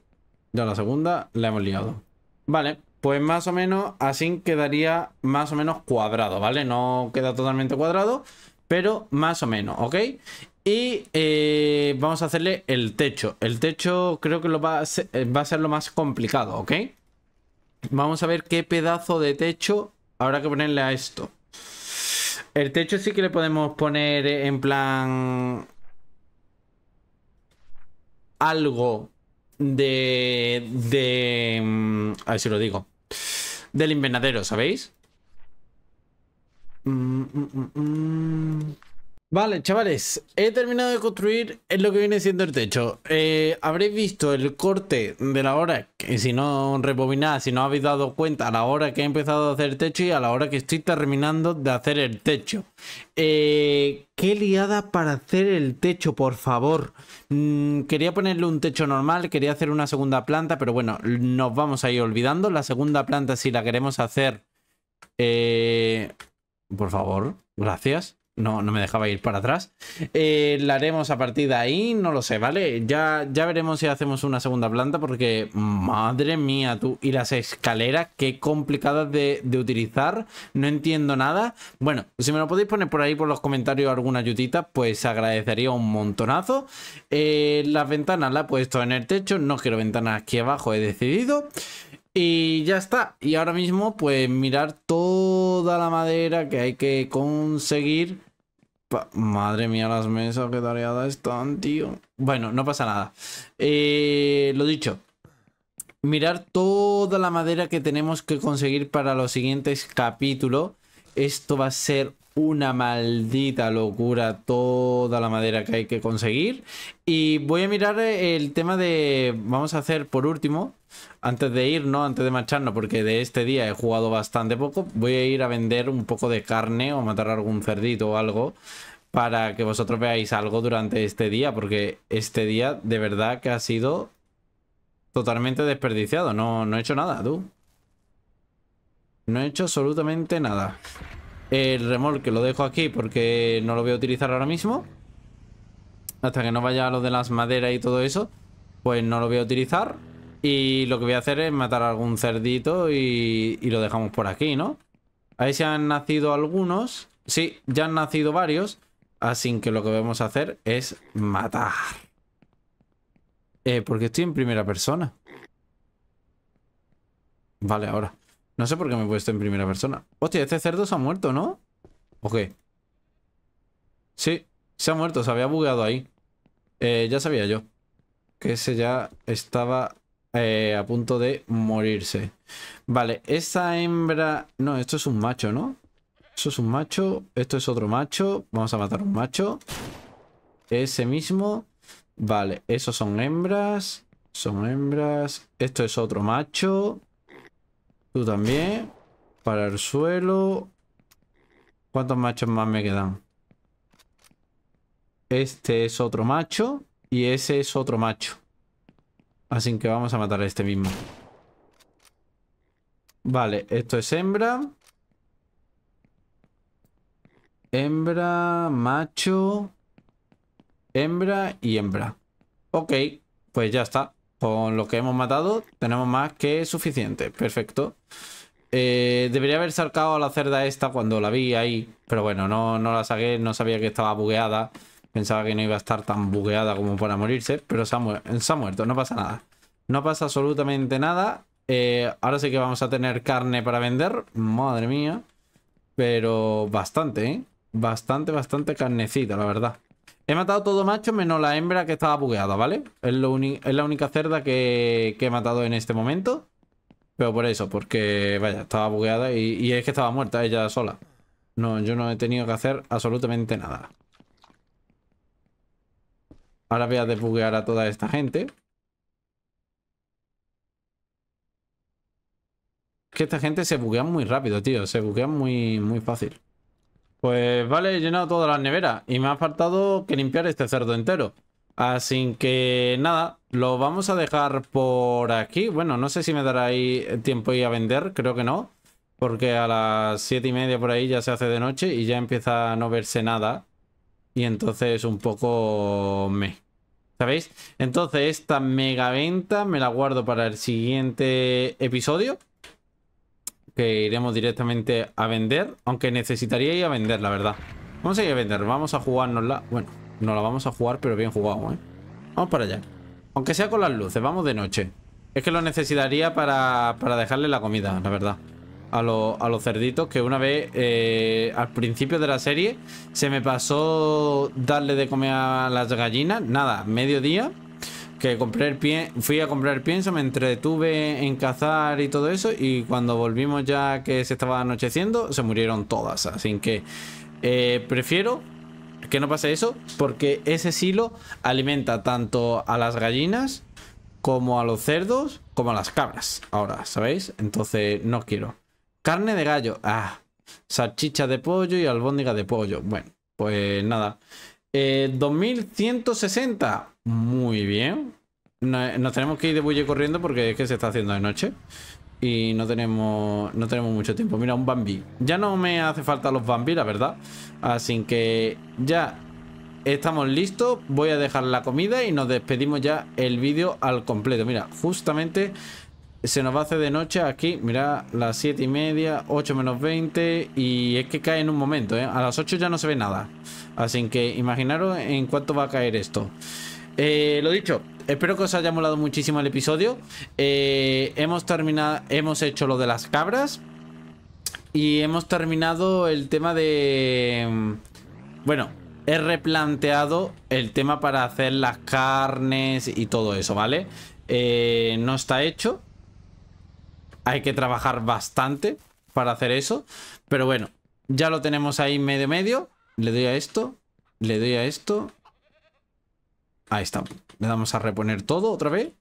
Ya la segunda la hemos liado. Vale, pues más o menos así quedaría más o menos cuadrado, ¿vale? No queda totalmente cuadrado, pero más o menos, ¿ok? Y eh, vamos a hacerle el techo. El techo creo que lo va, eh, va a ser lo más complicado, ¿ok? Vamos a ver qué pedazo de techo habrá que ponerle a esto. El techo sí que le podemos poner en plan... Algo de... de... Mm, a ver si lo digo. Del invernadero, ¿sabéis? Mm, mm, Vale, chavales, he terminado de construir en lo que viene siendo el techo. Eh, habréis visto el corte de la hora, que si no rebobináis, si no habéis dado cuenta, a la hora que he empezado a hacer el techo y a la hora que estoy terminando de hacer el techo. Eh, qué liada para hacer el techo, por favor. Mm, quería ponerle un techo normal, quería hacer una segunda planta, pero bueno, nos vamos a ir olvidando. La segunda planta, si la queremos hacer... Eh, por favor, gracias no, no me dejaba ir para atrás. Eh, la haremos a partir de ahí, no lo sé, ¿vale? Ya, ya veremos si hacemos una segunda planta porque, madre mía, tú. Y las escaleras, qué complicadas de, utilizar. No entiendo nada. Bueno, si me lo podéis poner por ahí por los comentarios alguna ayudita, pues agradecería un montonazo. Eh, las ventanas las he puesto en el techo. No quiero ventanas aquí abajo, he decidido. Y ya está. Y ahora mismo, pues mirar toda la madera que hay que conseguir Madre mía, las mesas, que tareadas están, tío. Bueno, no pasa nada. Eh, lo dicho. Mirar toda la madera que tenemos que conseguir para los siguientes capítulos. Esto va a ser una maldita locura toda la madera que hay que conseguir. Y voy a mirar el tema de... Vamos a hacer por último antes de ir, no, antes de marcharnos, porque de este día he jugado bastante poco, voy a ir a vender un poco de carne o matar algún cerdito o algo para que vosotros veáis algo durante este día, porque este día de verdad que ha sido totalmente desperdiciado. No, no he hecho nada, tú. No he hecho absolutamente nada. El remolque lo dejo aquí porque no lo voy a utilizar ahora mismo. Hasta que no vaya lo de las maderas y todo eso, pues no lo voy a utilizar. Y lo que voy a hacer es matar a algún cerdito y, lo dejamos por aquí, ¿no? Ahí se han nacido algunos. Sí, ya han nacido varios. Así que lo que vamos a hacer es matar. Eh, porque estoy en primera persona. Vale, ahora. No sé por qué me he puesto en primera persona. Hostia, este cerdo se ha muerto, ¿no? ¿O qué? Sí, se ha muerto, se había bugueado ahí. Eh, ya sabía yo. Que ese ya estaba eh, a punto de morirse. Vale, esa hembra... No, esto es un macho, ¿no? Eso es un macho, esto es otro macho. Vamos a matar un macho. Ese mismo. Vale, esos son hembras. Son hembras. Esto es otro macho. Tú también. Para el suelo. ¿Cuántos machos más me quedan? Este es otro macho. Y ese es otro macho. Así que vamos a matar a este mismo. Vale, esto es hembra. Hembra, macho. Hembra y hembra. Ok, pues ya está. Con lo que hemos matado tenemos más que suficiente. Perfecto. Eh, debería haber sacado a la cerda esta cuando la vi ahí. Pero bueno, no, no la saqué, no sabía que estaba bugueada. Pensaba que no iba a estar tan bugueada como para morirse, pero se ha, muerto, no pasa nada. No pasa absolutamente nada. Eh, ahora sí que vamos a tener carne para vender, madre mía. Pero bastante, ¿eh? Bastante, bastante carnecita, la verdad. He matado todo macho menos la hembra que estaba bugueada, ¿vale? Es, la única cerda que, he matado en este momento. Pero por eso, porque, vaya, estaba bugueada y, y es que estaba muerta ella sola. No, yo no he tenido que hacer absolutamente nada. Ahora voy a desbuguear a toda esta gente. que esta gente se buguea muy rápido, tío. Se buguea muy, muy fácil. Pues vale, he llenado todas las neveras. Y me ha faltado que limpiar este cerdo entero. Así que nada, lo vamos a dejar por aquí. Bueno, no sé si me dará tiempo ir a vender, creo que no. Porque a las siete y media por ahí ya se hace de noche y ya empieza a no verse nada y entonces un poco me... ¿Sabéis? Entonces esta mega venta me la guardo para el siguiente episodio. Que iremos directamente a vender. Aunque necesitaría ir a vender, la verdad. Vamos a ir a vender. Vamos a jugárnosla. Bueno, no la vamos a jugar, pero bien jugado, ¿eh? Vamos para allá. Aunque sea con las luces, vamos de noche. Es que lo necesitaría para, para dejarle la comida, la verdad a, los cerditos que una vez eh, al principio de la serie se me pasó darle de comer a las gallinas, nada, mediodía que compré fui a comprar pienso, me entretuve en cazar y todo eso y cuando volvimos ya que se estaba anocheciendo se murieron todas, así que eh, prefiero que no pase eso porque ese silo alimenta tanto a las gallinas como a los cerdos como a las cabras ahora, ¿sabéis? Entonces no quiero. Carne de gallo. Ah, salchicha de pollo y albóndiga de pollo. Bueno, pues nada. 2160. Eh, muy bien. Nos, tenemos que ir de bulle corriendo porque es que se está haciendo de noche. Y no tenemos, no tenemos mucho tiempo. Mira, un Bambi. Ya no me hace falta los Bambi, la verdad. Así que ya estamos listos. Voy a dejar la comida y nos despedimos ya el vídeo al completo. Mira, justamente se nos va a hacer de noche aquí, mirad, las 7 y media, 8 menos 20 y es que cae en un momento, ¿eh? A las 8 ya no se ve nada. Así que imaginaros en cuánto va a caer esto. Eh, lo dicho, espero que os haya molado muchísimo el episodio. Eh, hemos terminado, hemos hecho lo de las cabras y hemos terminado el tema de... Mm, bueno, he replanteado el tema para hacer las carnes y todo eso, ¿vale? Eh, no está hecho, hay que trabajar bastante para hacer eso. Pero bueno, ya lo tenemos ahí medio medio. Le doy a esto, le doy a esto. Ahí está. Le damos a reponer todo otra vez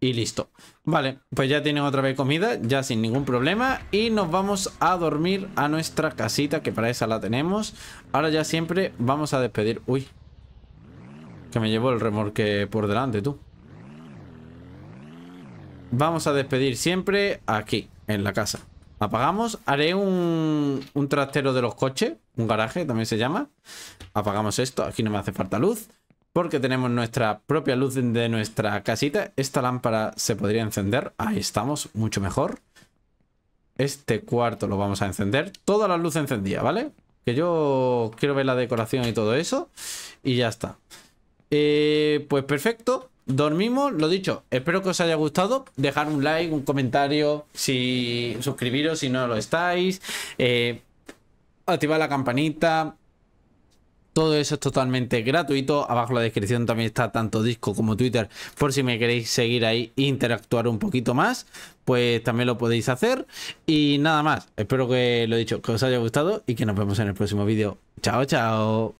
y listo. Vale, pues ya tienen otra vez comida, ya sin ningún problema. Y nos vamos a dormir a nuestra casita, que para esa la tenemos. Ahora ya siempre vamos a despedir... Uy, que me llevo el remolque por delante, tú. Vamos a despedir siempre aquí, en la casa. Apagamos, haré un, un trastero de los coches, un garaje también se llama. Apagamos esto, aquí no me hace falta luz, porque tenemos nuestra propia luz de nuestra casita. Esta lámpara se podría encender, ahí estamos, mucho mejor. Este cuarto lo vamos a encender, toda la luz encendida, ¿vale? Que yo quiero ver la decoración y todo eso, y ya está. Eh, pues perfecto, dormimos, lo dicho, espero que os haya gustado, dejar un like, un comentario, si suscribiros si no lo estáis, eh, activar la campanita, todo eso es totalmente gratuito. Abajo en la descripción también está tanto disco como Twitter. Por si me queréis seguir ahí e interactuar un poquito más, pues también lo podéis hacer. Y nada más. Espero que lo dicho, que os haya gustado y que nos vemos en el próximo vídeo. Chao, chao.